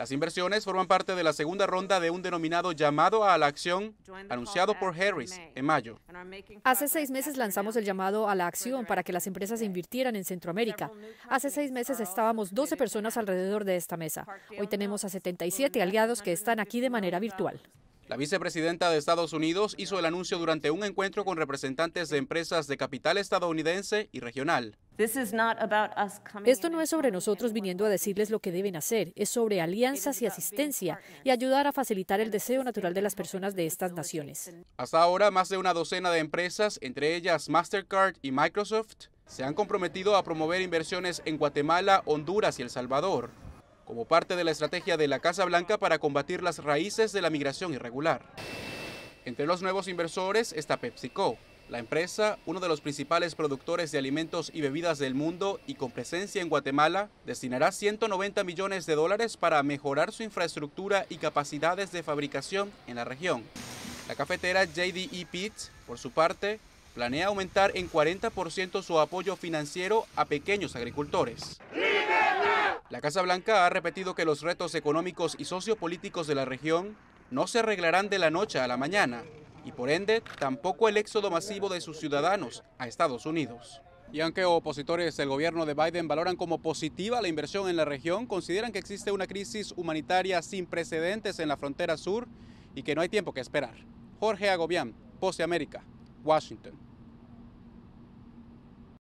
Las inversiones forman parte de la segunda ronda de un denominado llamado a la acción anunciado por Harris en mayo. Hace seis meses lanzamos el llamado a la acción para que las empresas invirtieran en Centroamérica. Hace seis meses estábamos 12 personas alrededor de esta mesa. Hoy tenemos a 77 aliados que están aquí de manera virtual. La vicepresidenta de Estados Unidos hizo el anuncio durante un encuentro con representantes de empresas de capital estadounidense y regional. Esto no es sobre nosotros viniendo a decirles lo que deben hacer, es sobre alianzas y asistencia y ayudar a facilitar el deseo natural de las personas de estas naciones. Hasta ahora, más de una docena de empresas, entre ellas Mastercard y Microsoft, se han comprometido a promover inversiones en Guatemala, Honduras y El Salvador, como parte de la estrategia de la Casa Blanca para combatir las raíces de la migración irregular. Entre los nuevos inversores está PepsiCo, la empresa, uno de los principales productores de alimentos y bebidas del mundo y con presencia en Guatemala, destinará 190 millones de dólares para mejorar su infraestructura y capacidades de fabricación en la región. La cafetera JDE Pitts, por su parte, planea aumentar en 40% su apoyo financiero a pequeños agricultores. La Casa Blanca ha repetido que los retos económicos y sociopolíticos de la región no se arreglarán de la noche a la mañana, y por ende tampoco el éxodo masivo de sus ciudadanos a Estados Unidos. Y aunque opositores del gobierno de Biden valoran como positiva la inversión en la región, consideran que existe una crisis humanitaria sin precedentes en la frontera sur y que no hay tiempo que esperar. Jorge Agobián, Pose América, Washington.